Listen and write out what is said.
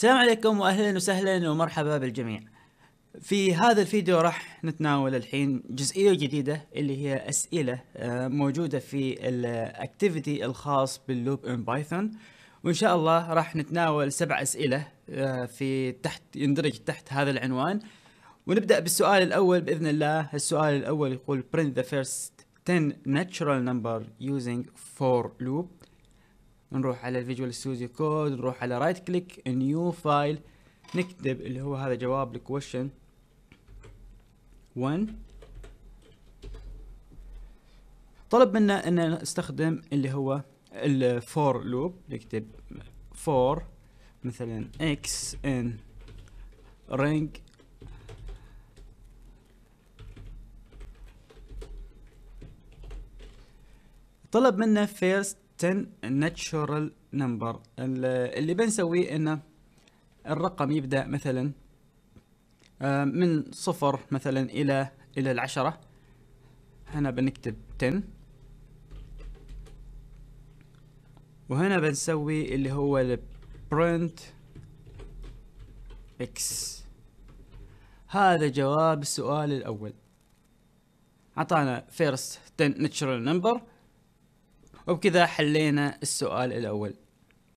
السلام عليكم واهلا وسهلا ومرحبا بالجميع. في هذا الفيديو راح نتناول الحين جزئية جديدة اللي هي اسئلة آه، موجودة في الاكتيفيتي الخاص باللوب ان بايثون وان شاء الله راح نتناول سبع اسئلة آه، في تحت يندرج تحت هذا العنوان ونبدأ بالسؤال الاول باذن الله السؤال الاول يقول print the first 10 natural number using for loop نروح على الفيجوال ستوديو كود نروح على رايت كليك نيو فايل نكتب اللي هو هذا جواب الكويشن 1 طلب منا ان نستخدم اللي هو الفور لوب نكتب فور مثلا x in ring طلب منا first 10 natural number اللي بنسويه انه الرقم يبدأ مثلا آه، من صفر مثلا الى الى العشرة هنا بنكتب 10 وهنا بنسوي اللي هو print اكس هذا جواب السؤال الاول اعطانا first 10 natural number وبكذا حلينا السؤال الأول